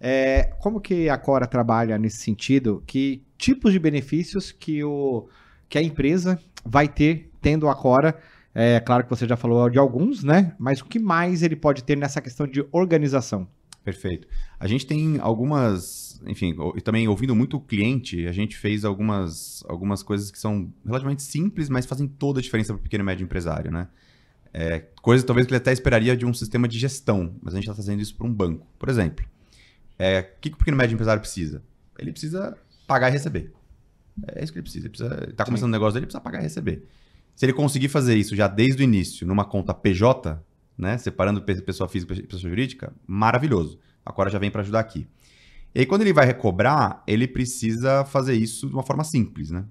É, como que a Cora trabalha nesse sentido? Que tipos de benefícios que, o, que a empresa vai ter tendo a Cora? É claro que você já falou de alguns, né? Mas o que mais ele pode ter nessa questão de organização? Perfeito. A gente tem algumas, enfim, e também ouvindo muito o cliente, a gente fez algumas, algumas coisas que são relativamente simples, mas fazem toda a diferença para o pequeno e médio empresário, né? É, coisa talvez que ele até esperaria de um sistema de gestão, mas a gente está fazendo isso para um banco. Por exemplo, é, o é, que, que o pequeno médio empresário precisa? Ele precisa pagar e receber. É isso que ele precisa. Ele precisa tá começando o um negócio dele, ele precisa pagar e receber. Se ele conseguir fazer isso já desde o início, numa conta PJ, né, separando pessoa física e pessoa jurídica, maravilhoso. Agora já vem para ajudar aqui. E aí, quando ele vai recobrar, ele precisa fazer isso de uma forma simples, né?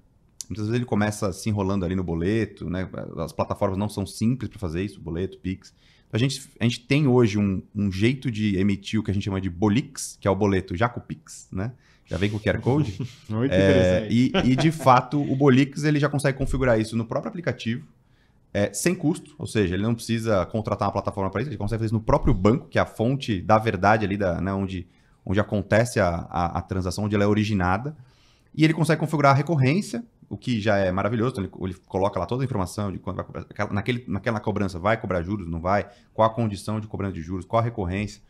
Muitas vezes ele começa se enrolando ali no boleto, né? As plataformas não são simples para fazer isso, boleto, Pix. A gente, a gente tem hoje um, um, jeito de emitir o que a gente chama de Bolix, que é o boleto já com Pix, né? Já vem com o QR Code. Muito é, interessante. E, e, de fato, o Bolix ele já consegue configurar isso no próprio aplicativo, é, sem custo, ou seja, ele não precisa contratar uma plataforma para isso, ele consegue fazer isso no próprio banco, que é a fonte da verdade ali, da, né, onde, onde acontece a, a, a transação, onde ela é originada. E ele consegue configurar a recorrência, o que já é maravilhoso, então ele, ele, coloca lá toda a informação de quando vai cobrar, naquele, naquela cobrança vai cobrar juros, não vai, qual a condição de cobrança de juros, qual a recorrência.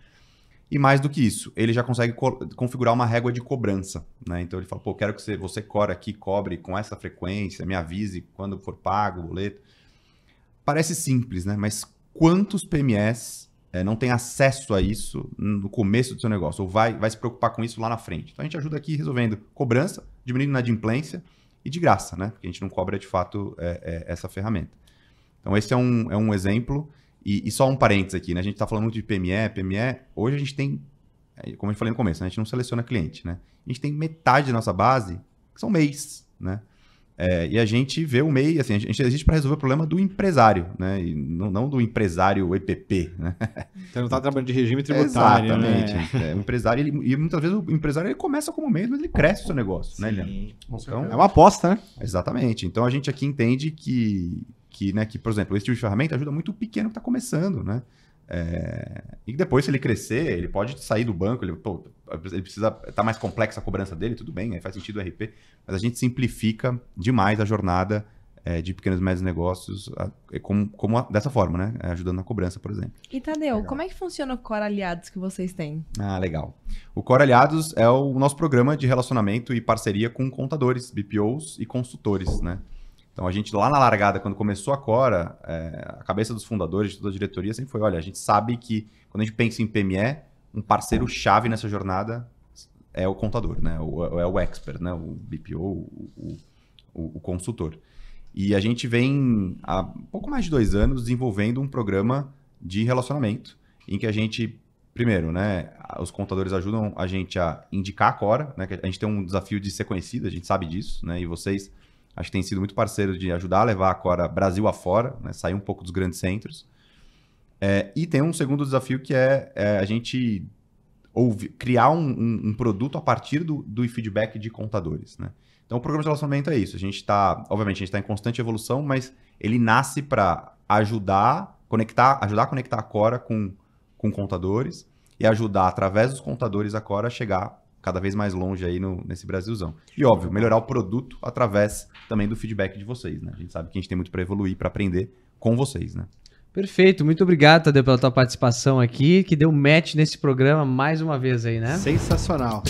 E mais do que isso, ele já consegue co configurar uma régua de cobrança, né? Então ele fala, pô, quero que você, você aqui, cobre com essa frequência, me avise quando for pago o boleto. Parece simples, né? Mas quantos PMS é, eh, não tem acesso a isso no começo do seu negócio, ou vai, vai se preocupar com isso lá na frente? Então a gente ajuda aqui resolvendo cobrança, diminuindo inadimplência, e de graça, né? Porque a gente não cobra de fato é, é, essa ferramenta. Então, esse é um, é um exemplo. E, e só um parênteses aqui, né? A gente está falando muito de PME. PME, hoje a gente tem, é, como eu falei no começo, né? a gente não seleciona cliente, né? A gente tem metade da nossa base que são mês, né? É, e a gente vê o MEI, assim, a gente existe para resolver o problema do empresário, né? E não, não do empresário EPP, né? Então não está trabalhando de regime tributário, né? Exatamente. Né? É, o empresário, ele, e muitas vezes o empresário ele começa como MEI, mas ele cresce o seu negócio, Sim, né, Leandro? Então, é uma aposta, né? Exatamente. Então a gente aqui entende que, que, né, que por exemplo, esse tipo de ferramenta ajuda muito o pequeno que está começando, né? É, e depois, se ele crescer, ele pode sair do banco, ele, pô, ele precisa tá mais complexa a cobrança dele, tudo bem, aí faz sentido o RP, mas a gente simplifica demais a jornada é, de pequenos e médios negócios a, eh, como, como a, dessa forma, né? É, ajudando na cobrança, por exemplo. E Tadeu, legal. como é que funciona o Core Aliados que vocês têm? Ah, legal. O Core Aliados é o nosso programa de relacionamento e parceria com contadores, BPOs e consultores, né? Então a gente lá na largada, quando começou a Cora, é, a cabeça dos fundadores, de toda a diretoria sempre foi, olha, a gente sabe que quando a gente pensa em PME, um parceiro chave nessa jornada é o contador, né? O, é, é o expert, né? O BPO, o, o, o consultor. E a gente vem há pouco mais de dois anos desenvolvendo um programa de relacionamento em que a gente primeiro, né, os contadores ajudam a gente a indicar a Cora, né, a gente tem um desafio de ser conhecido, a gente sabe disso, né, e vocês acho que têm sido muito parceiros de ajudar a levar a Cora Brasil afora, né, sair um pouco dos grandes centros. É, e tem um segundo desafio que é, é a gente ouvir, criar um, um, um, produto a partir do, do feedback de contadores. Né? Então, o programa de relacionamento é isso. A gente está, obviamente, a gente está em constante evolução, mas ele nasce para ajudar, conectar, ajudar a conectar a Cora com, com contadores e ajudar, através dos contadores, a Cora a chegar cada vez mais longe aí no, nesse Brasilzão. E óbvio, melhorar o produto através também do feedback de vocês, né? A gente sabe que a gente tem muito para evoluir, para aprender com vocês, né? Perfeito, muito obrigado, Tadeu, pela tua participação aqui, que deu match nesse programa mais uma vez aí, né? Sensacional.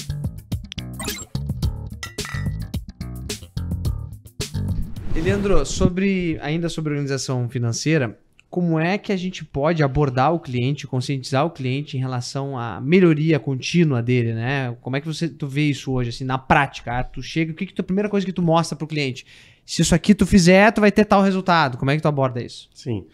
Leandro, sobre ainda sobre organização financeira, como é que a gente pode abordar o cliente, conscientizar o cliente em relação à melhoria contínua dele, né? Como é que você tu vê isso hoje assim na prática? Ah, tu chega, o que que tu, a primeira coisa que tu mostra para o cliente? Se isso aqui tu fizer, tu vai ter tal resultado. Como é que tu aborda isso? Sim.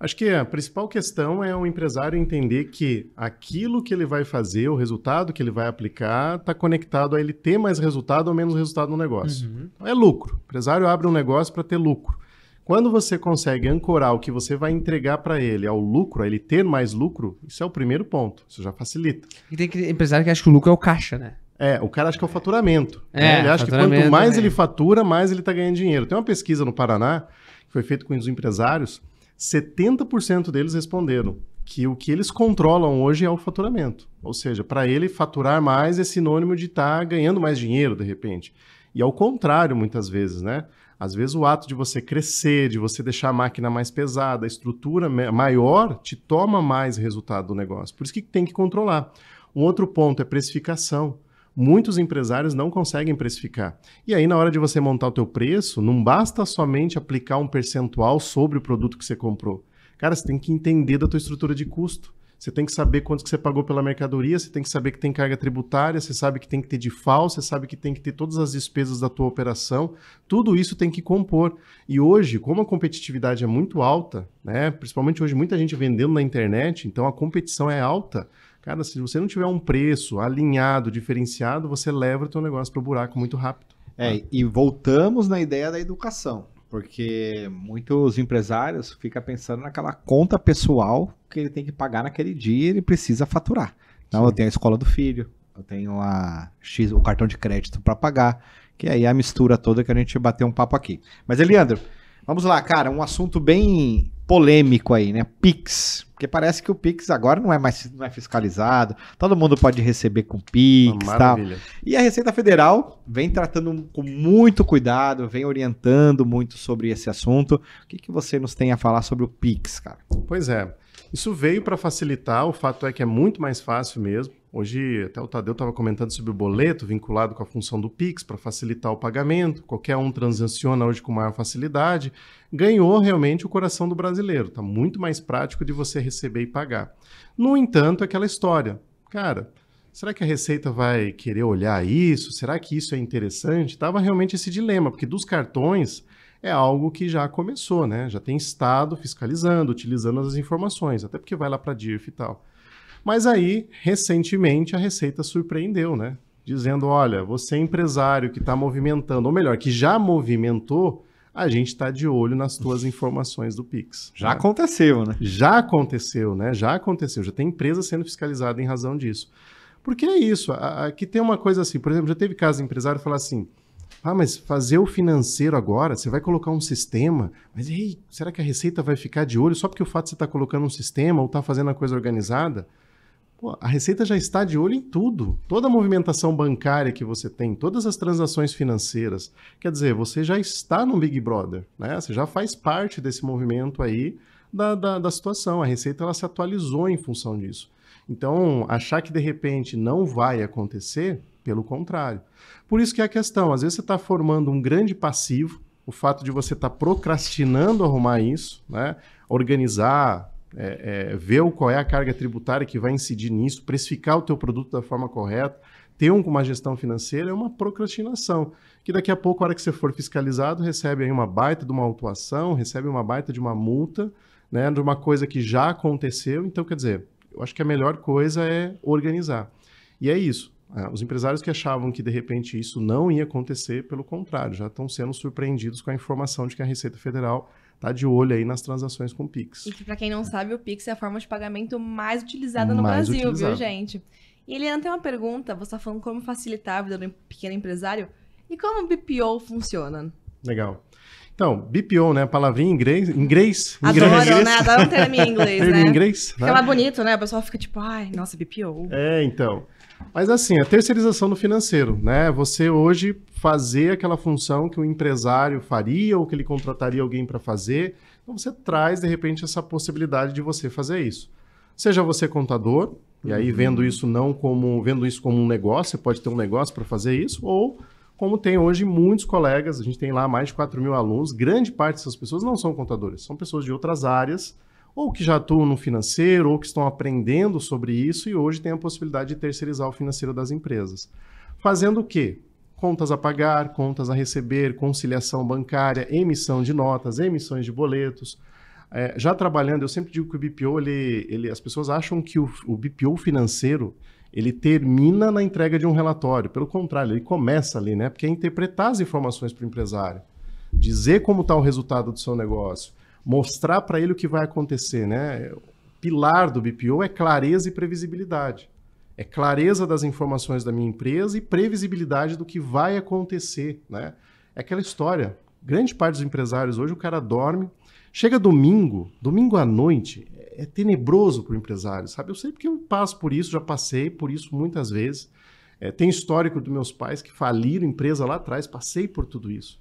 Acho que a principal questão é o empresário entender que aquilo que ele vai fazer, o resultado que ele vai aplicar, está conectado a ele ter mais resultado ou menos resultado no negócio. Uhum. Então, é lucro. O empresário abre um negócio para ter lucro. Quando você consegue ancorar o que você vai entregar para ele ao lucro, a ele ter mais lucro, isso é o primeiro ponto. Isso já facilita. E tem que, empresário que acha que o lucro é o caixa, né? É, o cara acha que é o faturamento. Né? É, né? Ele acha que quanto mais é. ele fatura, mais ele está ganhando dinheiro. Tem uma pesquisa no Paraná, que foi feita com os empresários, 70% deles responderam que o que eles controlam hoje é o faturamento. Ou seja, para ele, faturar mais é sinônimo de estar tá ganhando mais dinheiro, de repente. E ao contrário, muitas vezes, né? Às vezes o ato de você crescer, de você deixar a máquina mais pesada, a estrutura maior, te toma mais resultado do negócio. Por isso que tem que controlar. Um outro ponto é precificação muitos empresários não conseguem precificar. E aí, na hora de você montar o teu preço, não basta somente aplicar um percentual sobre o produto que você comprou. Cara, você tem que entender da tua estrutura de custo. Você tem que saber quanto que você pagou pela mercadoria, você tem que saber que tem carga tributária, você sabe que tem que ter de falso você sabe que tem que ter todas as despesas da tua operação. Tudo isso tem que compor. E hoje, como a competitividade é muito alta, né, principalmente hoje muita gente vendendo na internet, então a competição é alta. Cara, se você não tiver um preço alinhado, diferenciado, você leva o teu negócio para o buraco muito rápido. É, tá? e voltamos na ideia da educação, porque muitos empresários ficam pensando naquela conta pessoal que ele tem que pagar naquele dia e ele precisa faturar. Então, Sim. eu tenho a escola do filho, eu tenho a X, o cartão de crédito para pagar, que aí é a mistura toda que a gente bateu um papo aqui. Mas, Eliandro, vamos lá, cara, um assunto bem polêmico aí, né? Pix. Porque parece que o Pix agora não é mais não é fiscalizado, todo mundo pode receber com Pix e tal. E a Receita Federal vem tratando com muito cuidado, vem orientando muito sobre esse assunto. O que, que você nos tem a falar sobre o Pix, cara? Pois é. Isso veio para facilitar, o fato é que é muito mais fácil mesmo. Hoje, até o Tadeu estava comentando sobre o boleto vinculado com a função do Pix para facilitar o pagamento. Qualquer um transaciona hoje com maior facilidade. Ganhou realmente o coração do brasileiro. Está muito mais prático de você receber e pagar. No entanto, é aquela história. Cara, será que a Receita vai querer olhar isso? Será que isso é interessante? Tava realmente esse dilema, porque dos cartões é algo que já começou, né? Já tem Estado fiscalizando, utilizando as informações, até porque vai lá para a DIRF e tal. Mas aí, recentemente, a Receita surpreendeu, né? Dizendo: olha, você é empresário que está movimentando, ou melhor, que já movimentou, a gente está de olho nas tuas informações do Pix. Já né? aconteceu, né? Já aconteceu, né? Já aconteceu. Já tem empresa sendo fiscalizada em razão disso. Porque é isso. Aqui tem uma coisa assim, por exemplo, já teve caso de empresário falar assim. Ah, mas fazer o financeiro agora, você vai colocar um sistema, mas ei, será que a Receita vai ficar de olho só porque o fato de você estar tá colocando um sistema ou estar tá fazendo a coisa organizada? Pô, a Receita já está de olho em tudo. Toda a movimentação bancária que você tem, todas as transações financeiras. Quer dizer, você já está no Big Brother, né? Você já faz parte desse movimento aí da, da, da situação. A Receita ela se atualizou em função disso. Então, achar que de repente não vai acontecer, pelo contrário. Por isso que é a questão, às vezes você está formando um grande passivo, o fato de você estar tá procrastinando arrumar isso, né? organizar, é, é, ver qual é a carga tributária que vai incidir nisso, precificar o teu produto da forma correta, ter um, uma gestão financeira é uma procrastinação, que daqui a pouco, a hora que você for fiscalizado, recebe aí uma baita de uma autuação, recebe uma baita de uma multa, né, de uma coisa que já aconteceu. Então, quer dizer, eu acho que a melhor coisa é organizar. E é isso. É, os empresários que achavam que de repente isso não ia acontecer, pelo contrário, já estão sendo surpreendidos com a informação de que a Receita Federal está de olho aí nas transações com o Pix. E que para quem não sabe, o Pix é a forma de pagamento mais utilizada no mais Brasil, utilizado. viu, gente? E Eliana tem uma pergunta, você está falando como facilitar a vida do pequeno empresário e como o BPO funciona. Legal. Então, BPO, né? Palavrinha em inglês. inglês Adoro, inglês. né? Adoro um termo em inglês, né? Termo em né? inglês. Né? Fica né? mais bonito, né? O pessoal fica tipo, ai, nossa, BPO. É, então. Mas assim, a terceirização do financeiro, né? Você hoje fazer aquela função que o empresário faria ou que ele contrataria alguém para fazer, então você traz de repente essa possibilidade de você fazer isso. Seja você contador, e aí uhum. vendo isso não como vendo isso como um negócio, você pode ter um negócio para fazer isso ou como tem hoje muitos colegas, a gente tem lá mais de 4 mil alunos, grande parte dessas pessoas não são contadores, são pessoas de outras áreas ou que já atuam no financeiro, ou que estão aprendendo sobre isso e hoje têm a possibilidade de terceirizar o financeiro das empresas. Fazendo o quê? Contas a pagar, contas a receber, conciliação bancária, emissão de notas, emissões de boletos, é, já trabalhando, eu sempre digo que o BPO, ele, ele, as pessoas acham que o, o BPO financeiro, ele termina na entrega de um relatório. Pelo contrário, ele começa ali, né? Porque é interpretar as informações para o empresário, dizer como está o resultado do seu negócio, mostrar para ele o que vai acontecer, né? O pilar do BPO é clareza e previsibilidade. É clareza das informações da minha empresa e previsibilidade do que vai acontecer, né? É aquela história. Grande parte dos empresários hoje o cara dorme, chega domingo, domingo à noite, é tenebroso para o empresário, sabe? Eu sei porque eu passo por isso, já passei por isso muitas vezes. É, tem histórico dos meus pais que faliram empresa lá atrás, passei por tudo isso.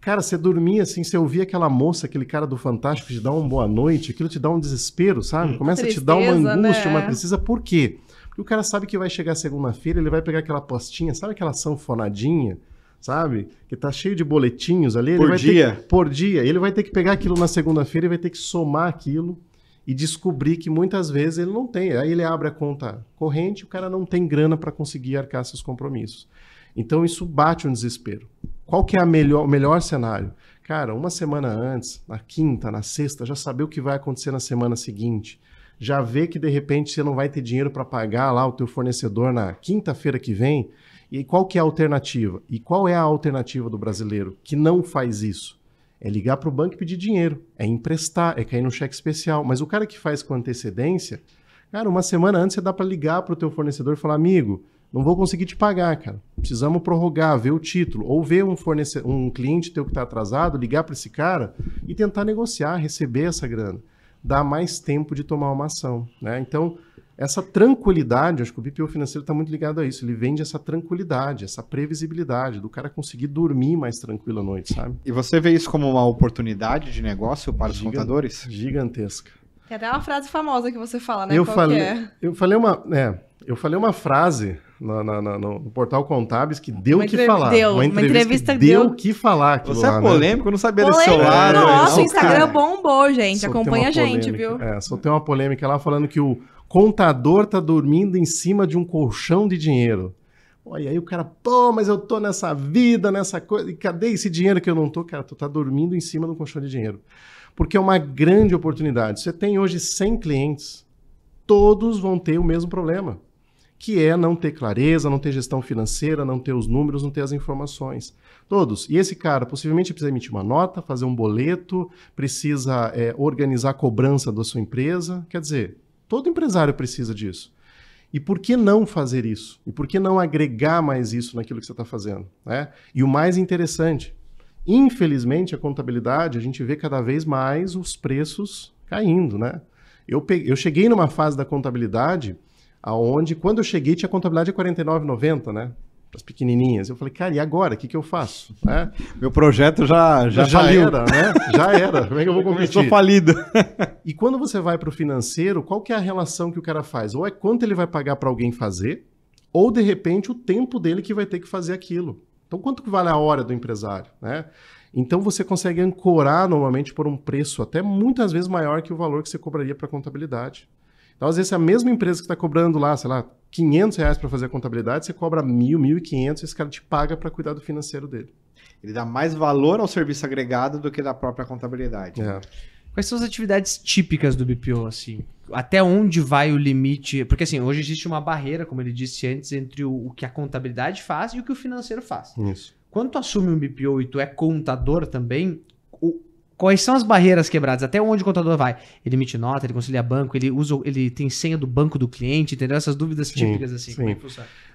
Cara, você dormia assim, você ouvia aquela moça, aquele cara do Fantástico te dar uma boa noite, aquilo te dá um desespero, sabe? Hum. Começa a te dar uma né? angústia, né? uma tristeza. Por quê? Porque o cara sabe que vai chegar segunda-feira, ele vai pegar aquela postinha, sabe aquela sanfonadinha? sabe? Que tá cheio de boletinhos ali. Por dia. Que, por dia. Ele vai ter que pegar aquilo na segunda-feira e vai ter que somar aquilo e descobrir que muitas vezes ele não tem. Aí ele abre a conta corrente, o cara não tem grana para conseguir arcar seus compromissos. Então isso bate um desespero. Qual que é a melhor, o melhor cenário? Cara, uma semana antes, na quinta, na sexta, já saber o que vai acontecer na semana seguinte. Já ver que de repente você não vai ter dinheiro para pagar lá o teu fornecedor na quinta-feira que vem. E qual que é a alternativa? E qual é a alternativa do brasileiro que não faz isso? É ligar para o banco e pedir dinheiro, é emprestar, é cair no cheque especial. Mas o cara que faz com antecedência, cara, uma semana antes você dá para ligar para o teu fornecedor e falar, amigo, não vou conseguir te pagar, cara. Precisamos prorrogar, ver o título, ou ver um, fornecedor, um cliente teu que está atrasado, ligar para esse cara e tentar negociar, receber essa grana. Dá mais tempo de tomar uma ação. Né? Então, essa tranquilidade, acho que o BPO financeiro está muito ligado a isso. Ele vende essa tranquilidade, essa previsibilidade do cara conseguir dormir mais tranquilo à noite, sabe? E você vê isso como uma oportunidade de negócio para os contadores? Gigantesca. Tem até uma frase famosa que você fala, né? Eu Qual falei, é? eu falei uma, é, eu falei uma frase no no portal Contábeis que deu o que falar. Deu, uma entrevista, uma entrevista deu o que falar. Você lá, é né? polêmico, né? não sabia polêmico, desse celular. Nossa, o Instagram é bombou, gente. Só Acompanha a gente, viu? É, só tem uma polêmica lá falando que o contador tá dormindo em cima de um colchão de dinheiro. Olha, aí o cara, pô, mas eu tô nessa vida, nessa coisa, e cadê esse dinheiro que eu não tô? Cara, tu tá dormindo em cima de um colchão de dinheiro. Porque é uma grande oportunidade. Você tem hoje 100 clientes, todos vão ter o mesmo problema que é não ter clareza, não ter gestão financeira, não ter os números, não ter as informações. Todos. E esse cara possivelmente precisa emitir uma nota, fazer um boleto, precisa é, organizar a cobrança da sua empresa. Quer dizer, todo empresário precisa disso. E por que não fazer isso? E por que não agregar mais isso naquilo que você está fazendo? Né? E o mais interessante, infelizmente, a contabilidade, a gente vê cada vez mais os preços caindo, né? Eu, peguei, eu cheguei numa fase da contabilidade aonde quando eu cheguei tinha contabilidade de 49,90, né? As pequenininhas. Eu falei, cara, e agora? O que, que eu faço? É. Meu projeto já já, já faliu. era, né? Já era. Como é que eu vou competir? Estou falido. e quando você vai para o financeiro, qual que é a relação que o cara faz? Ou é quanto ele vai pagar para alguém fazer, ou de repente o tempo dele que vai ter que fazer aquilo. Então, quanto que vale a hora do empresário, né? Então você consegue ancorar normalmente por um preço até muitas vezes maior que o valor que você cobraria para contabilidade. Então, às vezes, é a mesma empresa que está cobrando lá, sei lá, 500 reais para fazer a contabilidade, você cobra mil, mil e quinhentos, esse cara te paga para cuidar do financeiro dele. Ele dá mais valor ao serviço agregado do que da própria contabilidade. É. Quais são as atividades típicas do BPO, assim? Até onde vai o limite? Porque, assim, hoje existe uma barreira, como ele disse antes, entre o, o que a contabilidade faz e o que o financeiro faz. Isso. Quando tu assume um BPO e tu é contador também, Quais são as barreiras quebradas? Até onde o contador vai? Ele emite nota, ele concilia banco, ele usa, ele tem senha do banco do cliente, entendeu? Essas dúvidas típicas assim. Sim. Como é que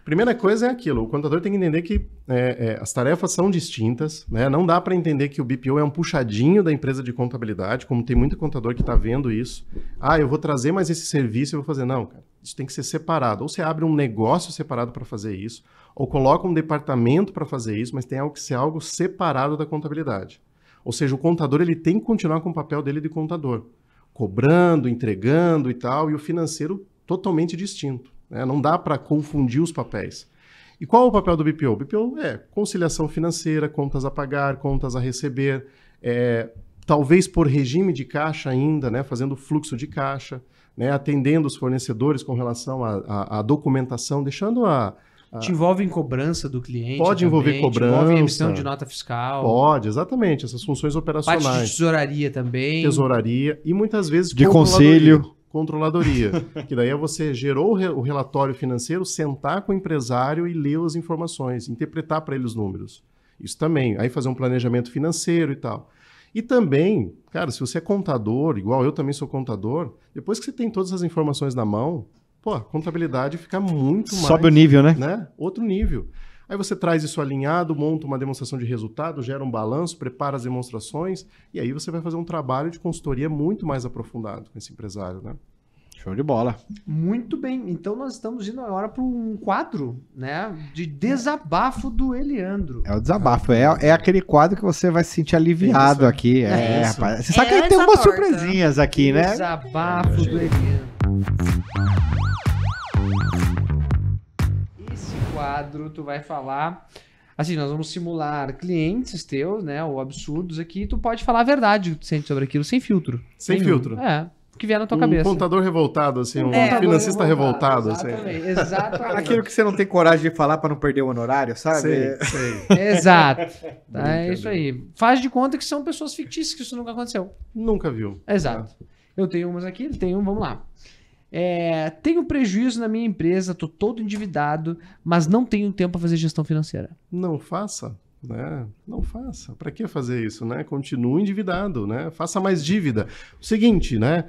Primeira coisa é aquilo, o contador tem que entender que é, é, as tarefas são distintas, né? Não dá para entender que o BPO é um puxadinho da empresa de contabilidade, como tem muito contador que está vendo isso. Ah, eu vou trazer mais esse serviço e vou fazer. Não, cara, isso tem que ser separado. Ou você abre um negócio separado para fazer isso, ou coloca um departamento para fazer isso, mas tem que ser algo separado da contabilidade. Ou seja, o contador ele tem que continuar com o papel dele de contador, cobrando, entregando e tal, e o financeiro totalmente distinto. Né? Não dá para confundir os papéis. E qual é o papel do BPO? O BPO é conciliação financeira, contas a pagar, contas a receber, é, talvez por regime de caixa ainda, né, fazendo fluxo de caixa, né, atendendo os fornecedores com relação à documentação, deixando a, te envolve em cobrança do cliente. Pode também, envolver cobrança. Envolve emissão de nota fiscal. Pode, exatamente. Essas funções operacionais. Parte de tesouraria também. Tesouraria. E muitas vezes. De conselho. Controladoria. que daí é você gerou o relatório financeiro, sentar com o empresário e ler as informações, interpretar para ele os números. Isso também. Aí fazer um planejamento financeiro e tal. E também, cara, se você é contador, igual eu também sou contador, depois que você tem todas as informações na mão, pô, a contabilidade fica muito mais. Sobe o nível, né? né? Outro nível. Aí você traz isso alinhado, monta uma demonstração de resultado, gera um balanço, prepara as demonstrações, e aí você vai fazer um trabalho de consultoria muito mais aprofundado com esse empresário, né? Show de bola. Muito bem. Então nós estamos indo agora para um quadro, né? De desabafo do Eliandro. É o desabafo. É, é aquele quadro que você vai se sentir aliviado é aqui. É, é rapaz. Você sabe é que tem umas surpresinhas aqui, né? Desabafo do Eliandro. quadro tu vai falar. Assim, nós vamos simular clientes teus, né? Ou absurdos aqui. Tu pode falar a verdade que sente sobre aquilo, sem filtro. Sem nenhum. filtro. É. Que vier na tua um cabeça. Um contador revoltado, assim, um é, financista revoltado. revoltado assim. exatamente, assim. exatamente. Aquilo que você não tem coragem de falar para não perder o honorário, sabe? Sei, é. sei. Exato. tá, é isso aí. Faz de conta que são pessoas fictícias, que isso nunca aconteceu. Nunca viu. Exato. Tá. Eu tenho umas aqui, ele tem um, vamos lá é, tenho prejuízo na minha empresa, estou todo endividado, mas não tenho tempo para fazer gestão financeira. Não faça, né? Não faça. Para que fazer isso, né? Continue endividado, né? Faça mais dívida. O seguinte, né?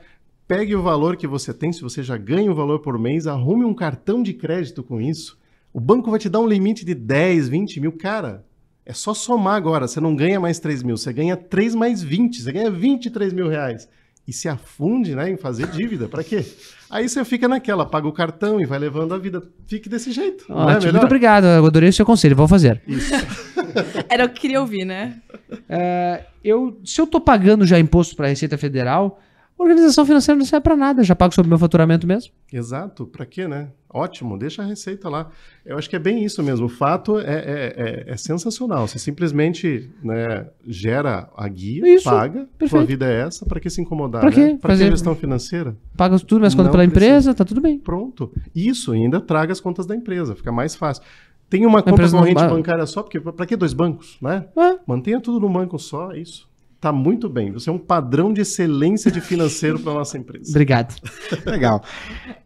Pegue o valor que você tem, se você já ganha o valor por mês, arrume um cartão de crédito com isso. O banco vai te dar um limite de 10, 20 mil. Cara, é só somar agora. Você não ganha mais 3 mil, você ganha 3 mais 20. Você ganha 23 mil reais e se afunde né, em fazer dívida. Para quê? Aí você fica naquela, paga o cartão e vai levando a vida. Fique desse jeito. Ótimo, né? Muito obrigado, eu adorei o seu conselho, vou fazer. Isso. Era o que queria ouvir, né? Uh, eu, se eu estou pagando já imposto para a Receita Federal, Organização financeira não serve para nada, eu já pago sobre o meu faturamento mesmo. Exato, para quê, né? Ótimo, deixa a receita lá. Eu acho que é bem isso mesmo. O fato é, é, é, é sensacional. Você simplesmente né, gera a guia, isso, paga, perfeito. sua vida é essa, para que se incomodar? Para né? Pra Fazer... que gestão financeira? Paga tudo, mas contas pela precisa. empresa, tá tudo bem. Pronto. Isso, ainda traga as contas da empresa, fica mais fácil. Tem uma, conta corrente bancária só, porque para que dois bancos, né? É. Mantenha tudo no banco só, é isso está muito bem. Você é um padrão de excelência de financeiro para nossa empresa. Obrigado. Legal.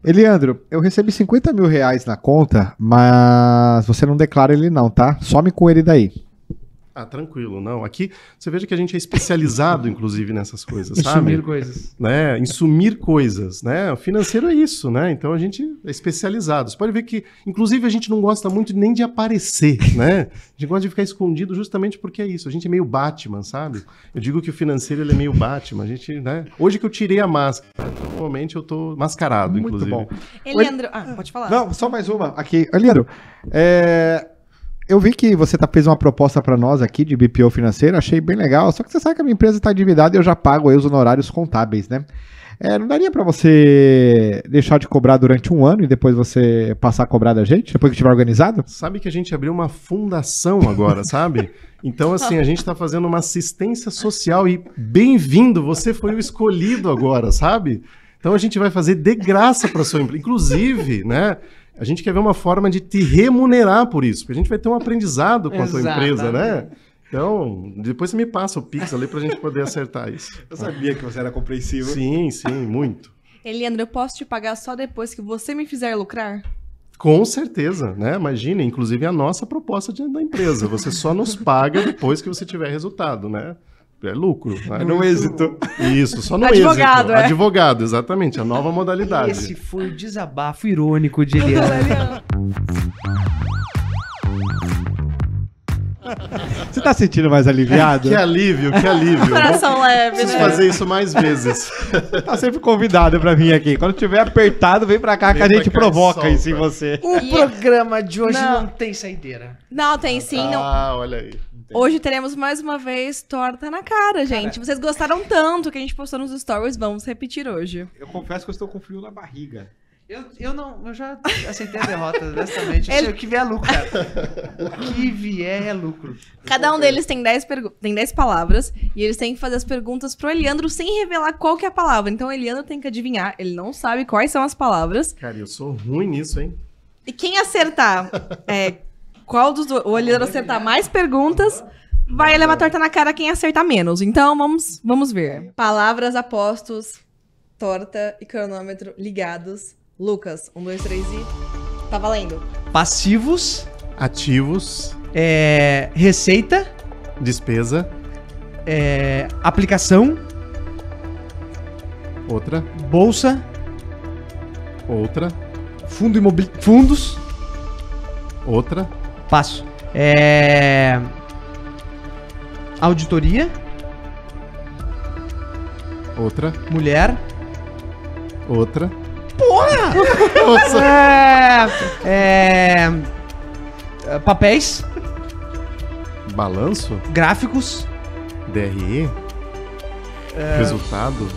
Eliandro, eu recebi 50 mil reais na conta, mas você não declara ele não, tá? Some com ele daí. Ah, tranquilo, não. Aqui você veja que a gente é especializado, inclusive, nessas coisas, sabe? Insumir coisas. Né? Insumir coisas, né? O financeiro é isso, né? Então a gente é especializado. Você pode ver que, inclusive, a gente não gosta muito nem de aparecer, né? A gente gosta de ficar escondido justamente porque é isso. A gente é meio Batman, sabe? Eu digo que o financeiro ele é meio Batman. A gente, né? Hoje que eu tirei a máscara, normalmente eu tô mascarado, muito inclusive. Muito bom. Eliandro, ah, pode falar. Não, só mais uma aqui. Eliandro, é eu vi que você tá, fez uma proposta para nós aqui de BPO financeiro, achei bem legal. Só que você sabe que a minha empresa está endividada e eu já pago aí os honorários contábeis, né? É, não daria para você deixar de cobrar durante um ano e depois você passar a cobrar da gente, depois que estiver organizado? Sabe que a gente abriu uma fundação agora, sabe? Então, assim, a gente está fazendo uma assistência social e bem-vindo, você foi o escolhido agora, sabe? Então a gente vai fazer de graça para sua empresa. Inclusive, né? a gente quer ver uma forma de te remunerar por isso, porque a gente vai ter um aprendizado com a sua empresa, né? Então, depois você me passa o Pix ali para a gente poder acertar isso. Eu sabia que você era compreensivo. Sim, sim, muito. Eliandro, eu posso te pagar só depois que você me fizer lucrar? Com certeza, né? Imagina, inclusive a nossa proposta de, da empresa. Você só nos paga depois que você tiver resultado, né? é lucro. Né? No êxito. Isso, só no é advogado, êxito. É? Advogado, exatamente, a nova modalidade. Esse foi o desabafo irônico de Eliana. Você tá sentindo mais aliviado? que alívio, que alívio. Né? Coração Vou... leve. Preciso né? fazer isso mais vezes. tá sempre convidado pra vir aqui. Quando tiver apertado, vem pra cá vem que a gente provoca solta. isso em você. O e... programa de hoje não. não tem saideira. Não, tem sim. Ah, não... olha aí. Hoje teremos mais uma vez torta na cara, gente. Cara, Vocês gostaram tanto que a gente postou nos stories, vamos repetir hoje. Eu confesso que eu estou com frio na barriga. Eu, eu não, eu já aceitei a derrota, honestamente. Ele... O que vier é lucro, cara. O que vier é lucro. Cada um deles tem 10 pergu... tem 10 palavras e eles têm que fazer as perguntas pro Eliandro sem revelar qual que é a palavra. Então o Eliandro tem que adivinhar, ele não sabe quais são as palavras. Cara, eu sou ruim nisso, hein? E quem acertar é, qual dos dois, o ele acertar mais perguntas, vai levar torta na cara quem acertar menos. Então, vamos, vamos ver. Palavras, apostos, torta e cronômetro ligados. Lucas, um, dois, três e... Tá valendo. Passivos. Ativos. É, receita. Despesa. É, aplicação. Outra. Bolsa. Outra. Fundo imobili... Fundos. Outra. Passo. É... Auditoria. Outra. Mulher. Outra. Porra! Nossa. É... é... Papéis. Balanço. Gráficos. DRE. É... Resultado.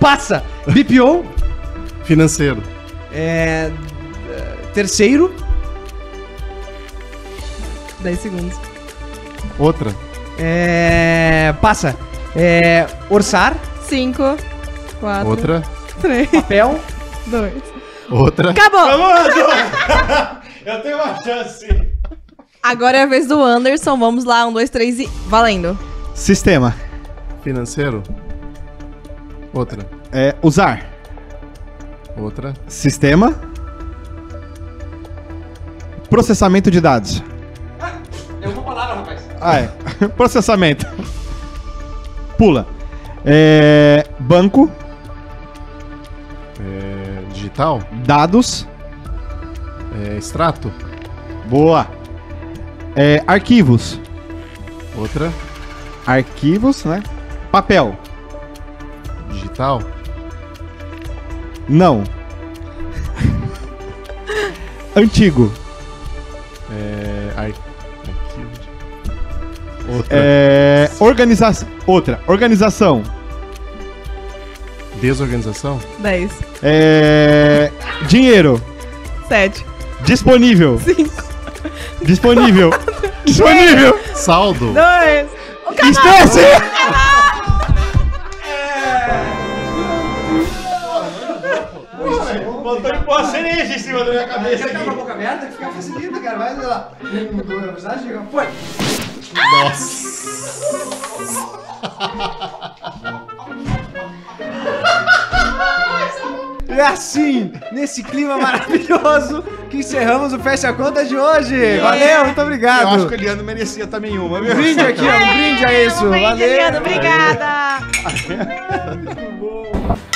Passa! BPO. Financeiro. É... Terceiro. 10 segundos. Outra. É. Passa. É. Orçar. 5, 4. Outra. 3. Papel. 2. Outra. Acabou! Acabou! Eu tenho uma chance. Agora é a vez do Anderson. Vamos lá. Um, dois, três e. Valendo. Sistema. Financeiro. Outra. É. Usar. Outra. Sistema. Processamento de dados. Ah, é. Processamento. Pula. É, banco. É, digital. Dados. É, extrato. Boa. É, arquivos. Outra. Arquivos, né? Papel. Digital. Não. Antigo. É, ar- Outra. É, organiza... Outra. Organização. Desorganização? 10. É, dinheiro. 7. Disponível. 5. Disponível. Disponível. Saldo. 2. Estresse! Botando uma cereja em cima da minha cabeça. Quer acabar com a boca aberta? Fica facilita, cara. Vai lá. Não, não, não, não, não, não, não, não, não, nossa! E é assim, nesse clima maravilhoso, que encerramos o Fecha Conta de hoje. Valeu, muito obrigado. Eu acho que o Eliano merecia também uma, Brinde aqui, ó. Um brinde a isso. Um brinde, Valeu. Eliano, obrigada. Muito bom.